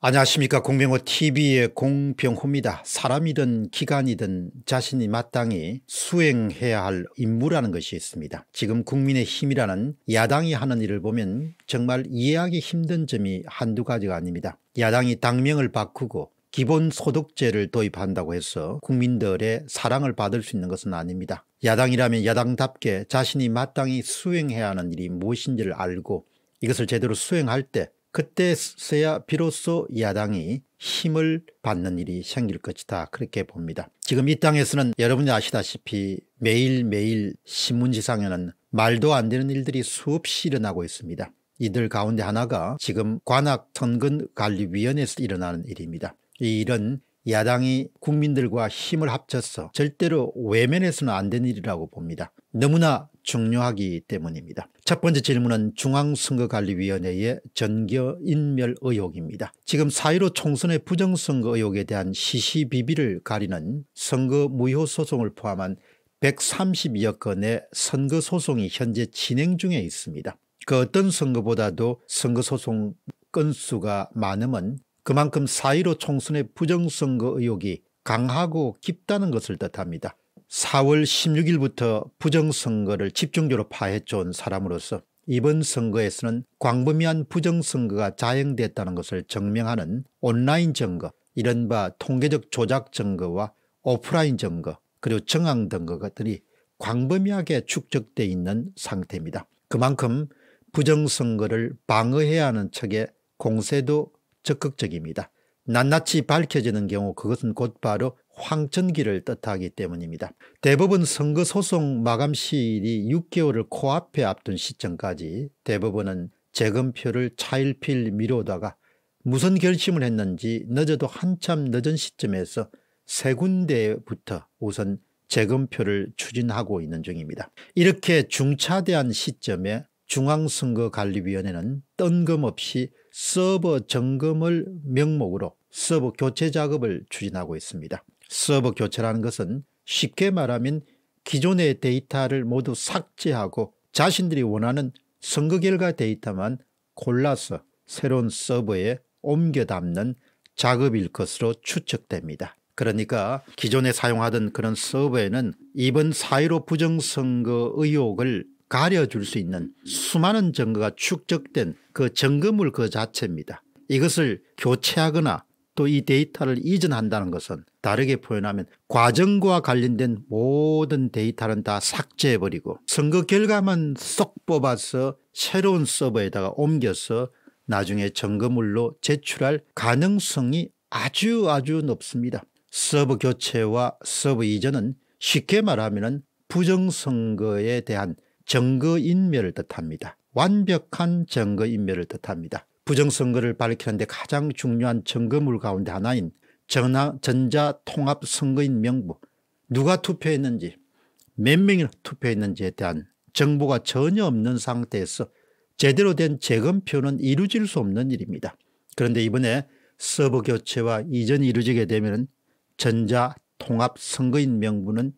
안녕하십니까 공병호 tv의 공병호입니다. 사람이든 기관이든 자신이 마땅히 수행해야 할 임무라는 것이 있습니다. 지금 국민의힘이라는 야당이 하는 일을 보면 정말 이해하기 힘든 점이 한두 가지가 아닙니다. 야당이 당명을 바꾸고 기본소득제를 도입한다고 해서 국민들의 사랑을 받을 수 있는 것은 아닙니다. 야당이라면 야당답게 자신이 마땅히 수행해야 하는 일이 무엇인지를 알고 이것을 제대로 수행할 때 그때서야 비로소 야당이 힘을 받는 일이 생길 것이다 그렇게 봅니다. 지금 이 땅에서는 여러분이 아시다시피 매일매일 신문지상에는 말도 안 되는 일들이 수없이 일어나고 있습니다. 이들 가운데 하나가 지금 관악선근관리위원회에서 일어나는 일입니다. 이 일은 야당이 국민들과 힘을 합쳐서 절대로 외면해서는 안된 일이라고 봅니다. 너무나 중요하기 때문입니다. 첫 번째 질문은 중앙선거관리위원회의 전교 인멸 의혹입니다. 지금 4.15 총선의 부정선거 의혹에 대한 시시비비를 가리는 선거 무효 소송을 포함한 130여 건의 선거소송이 현재 진행 중에 있습니다. 그 어떤 선거보다도 선거소송 건수가 많음은 그만큼 4.15 총선의 부정선거 의혹이 강하고 깊다는 것을 뜻합니다. 4월 16일부터 부정선거를 집중적으로 파헤쳐온 사람으로서 이번 선거에서는 광범위한 부정선거가 자행됐다는 것을 증명하는 온라인 증거 이른바 통계적 조작 증거와 오프라인 증거 그리고 정황 등것들이 광범위하게 축적되어 있는 상태입니다. 그만큼 부정선거를 방어해야 하는 측의 공세도 적극적입니다. 낱낱이 밝혀지는 경우 그것은 곧바로 황천기를 뜻하기 때문입니다. 대법원 선거 소송 마감 시일이 6개월을 코앞에 앞둔 시점까지 대법원은 재검표를 차일필 미뤄다가 무슨 결심을 했는지 늦어도 한참 늦은 시점에서 세 군데부터 우선 재검표를 추진하고 있는 중입니다. 이렇게 중차대한 시점에 중앙선거관리위원회는 뜬금없이 서버 점검을 명목으로 서버 교체 작업을 추진하고 있습니다. 서버 교체라는 것은 쉽게 말하면 기존의 데이터를 모두 삭제하고 자신들이 원하는 선거 결과 데이터만 골라서 새로운 서버에 옮겨 담는 작업일 것으로 추측됩니다. 그러니까 기존에 사용하던 그런 서버에는 이번 4.15 부정선거 의혹을 가려줄 수 있는 수많은 증거가 축적된 그 증거물 그 자체입니다. 이것을 교체하거나 또이 데이터를 이전한다는 것은 다르게 표현하면 과정과 관련된 모든 데이터는 다 삭제해버리고 선거 결과만 쏙 뽑아서 새로운 서버에다가 옮겨서 나중에 점검물로 제출할 가능성이 아주 아주 높습니다. 서버 교체와 서버 이전은 쉽게 말하면 부정선거에 대한 정거인멸을 뜻합니다. 완벽한 정거인멸을 뜻합니다. 부정선거를 밝히는데 가장 중요한 증거물 가운데 하나인 전자통합선거인 명부 누가 투표했는지 몇 명이 투표했는지에 대한 정보가 전혀 없는 상태에서 제대로 된 재검표는 이루어질 수 없는 일입니다. 그런데 이번에 서버 교체와 이전이 이루어지게 되면 전자통합선거인 명부는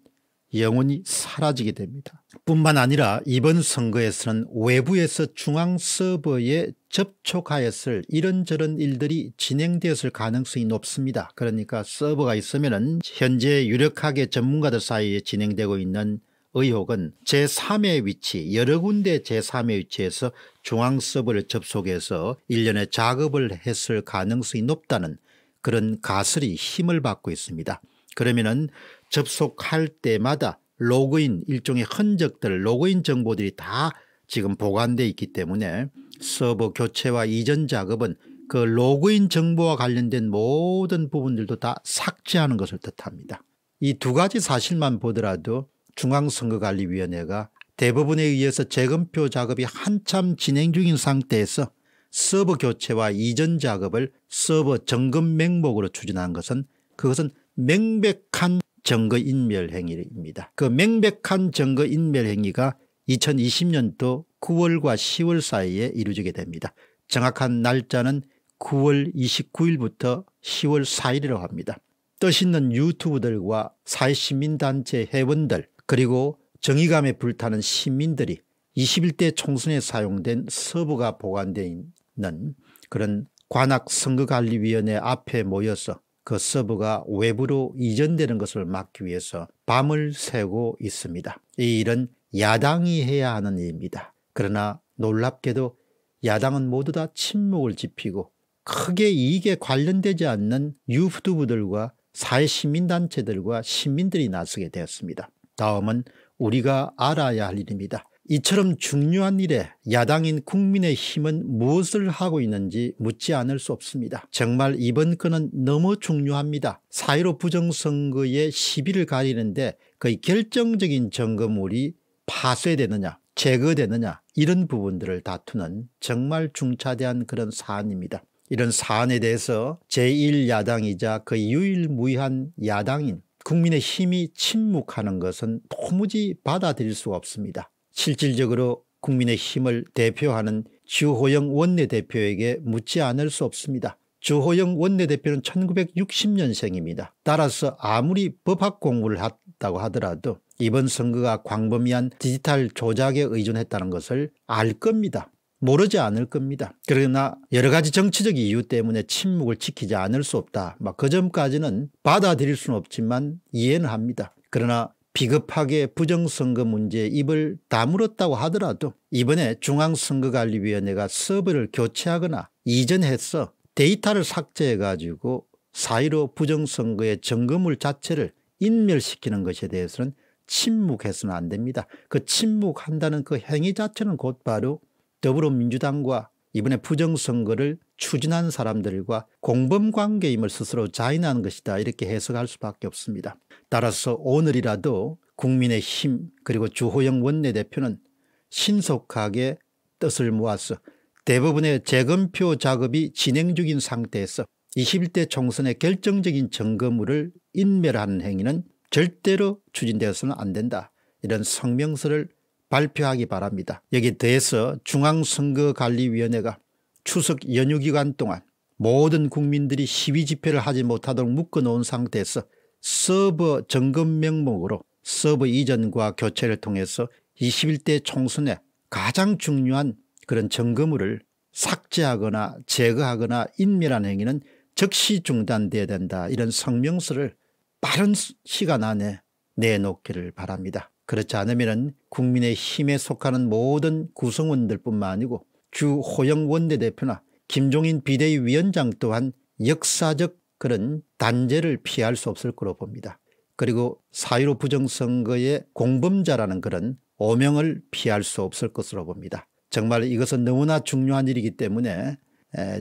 영혼이 사라지게 됩니다. 뿐만 아니라 이번 선거에서는 외부에서 중앙 서버에 접촉하였을 이런저런 일들이 진행되었을 가능성이 높습니다. 그러니까 서버가 있으면 현재 유력하게 전문가들 사이에 진행되고 있는 의혹은 제3의 위치 여러 군데 제3의 위치에서 중앙 서버를 접속해서 일련의 작업을 했을 가능성이 높다는 그런 가설이 힘을 받고 있습니다. 그러면은 접속할 때마다 로그인 일종의 흔적들 로그인 정보들이 다 지금 보관되어 있기 때문에 서버 교체와 이전 작업은 그 로그인 정보와 관련된 모든 부분들도 다 삭제하는 것을 뜻합니다. 이 두 가지 사실만 보더라도 중앙선거관리위원회가 대법원에 의해서 재검표 작업이 한참 진행 중인 상태에서 서버 교체와 이전 작업을 서버 점검 명목으로 추진한 것은 그것은 명백한 정거인멸 행위입니다. 그 명백한 정거인멸 행위가 2020년도 9월과 10월 사이에 이루어지게 됩니다. 정확한 날짜는 9월 29일부터 10월 4일이라고 합니다. 뜻 있는 유튜브들과 사회시민단체 회원들 그리고 정의감에 불타는 시민들이 21대 총선에 사용된 서버가 보관되어 있는 그런 관악선거관리위원회 앞에 모여서 그 서버가 외부로 이전되는 것을 막기 위해서 밤을 새고 있습니다. 이 일은 야당이 해야 하는 일입니다. 그러나 놀랍게도 야당은 모두 다 침묵을 지피고 크게 이익에 관련되지 않는 유튜브들과 사회시민단체들과 시민들이 나서게 되었습니다. 다음은 우리가 알아야 할 일입니다. 이처럼 중요한 일에 야당인 국민의힘은 무엇을 하고 있는지 묻지 않을 수 없습니다. 정말 이번 건은 너무 중요합니다. 사1로 부정선거의 시비를 가리는데 거의 결정적인 점검물이 파쇄되느냐 제거되느냐 이런 부분들을 다투는 정말 중차대한 그런 사안입니다. 이런 사안에 대해서 제1야당이자 거 그 유일무이한 야당인 국민의힘이 침묵하는 것은 도무지 받아들일 수가 없습니다. 실질적으로 국민의힘을 대표하는 주호영 원내대표에게 묻지 않을 수 없습니다. 주호영 원내대표는 1960년생입니다. 따라서 아무리 법학 공부를 했다고 하더라도 이번 선거가 광범위한 디지털 조작에 의존했다는 것을 알 겁니다. 모르지 않을 겁니다. 그러나 여러 가지 정치적 이유 때문에 침묵을 지키지 않을 수 없다. 막그 점까지는 받아들일 수는 없지만 이해는 합니다. 그러나 비겁하게 부정선거 문제에 입을 다물었다고 하더라도 이번에 중앙선거관리위원회가 서버를 교체하거나 이전해서 데이터를 삭제해 가지고 사1로 부정선거의 점검물 자체를 인멸시키는 것에 대해서는 침묵해서는 안 됩니다. 그 침묵한다는 그 행위 자체는 곧바로 더불어민주당과 이번에 부정선거를 추진한 사람들과 공범관계임을 스스로 자인하는 것이다 이렇게 해석할 수밖에 없습니다. 따라서 오늘이라도 국민의힘 그리고 주호영 원내대표는 신속하게 뜻을 모아서 대부분의 재검표 작업이 진행 중인 상태에서 21대 총선의 결정적인 점검물을 인멸하는 행위는 절대로 추진되어서는 안 된다. 이런 성명서를 발표하기 바랍니다. 여기 대해서 중앙선거관리위원회가 추석 연휴 기간 동안 모든 국민들이 시위 집회를 하지 못하도록 묶어놓은 상태에서 서버 점검 명목으로 서버 이전과 교체를 통해서 21대 총선에 가장 중요한 그런 점검을 삭제하거나 제거하거나 인멸한 행위는 즉시 중단돼야 된다 이런 성명서를 빠른 시간 안에 내놓기를 바랍니다. 그렇지 않으면 국민의 힘에 속하는 모든 구성원들뿐만 아니고 주호영 원내대표나 김종인 비대위원장 또한 역사적 그런 단죄를 피할 수 없을 거로 봅니다. 그리고 사1로 부정선거의 공범자라는 그런 오명을 피할 수 없을 것으로 봅니다. 정말 이것은 너무나 중요한 일이기 때문에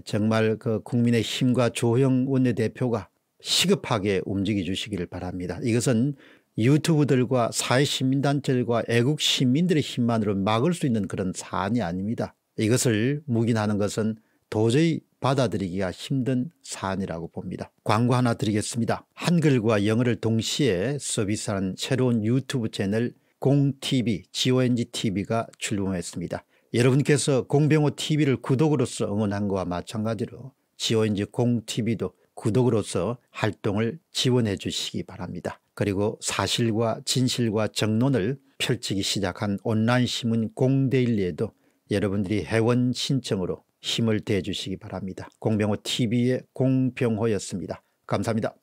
정말 그 국민의 힘과 조영 원내대표가 시급하게 움직여 주시기를 바랍니다. 이것은 유튜브들과 사회시민단체들과 애국 시민들의 힘만으로 막을 수 있는 그런 사안이 아닙니다. 이것을 묵인하는 것은 도저히 받아들이기가 힘든 사안이라고 봅니다. 광고 하나 드리겠습니다. 한글과 영어를 동시에 서비스하는 새로운 유튜브 채널 공TV, GONGTV가 출범했습니다. 여러분께서 공병호TV를 구독으로서 응원한 것과 마찬가지로 GONG 공TV도 구독으로서 활동을 지원해 주시기 바랍니다. 그리고 사실과 진실과 정론을 펼치기 시작한 온라인신문 공대일리에도 여러분들이 회원 신청으로 힘을 대주시기 바랍니다. 공병호TV의 공병호였습니다. 감사합니다.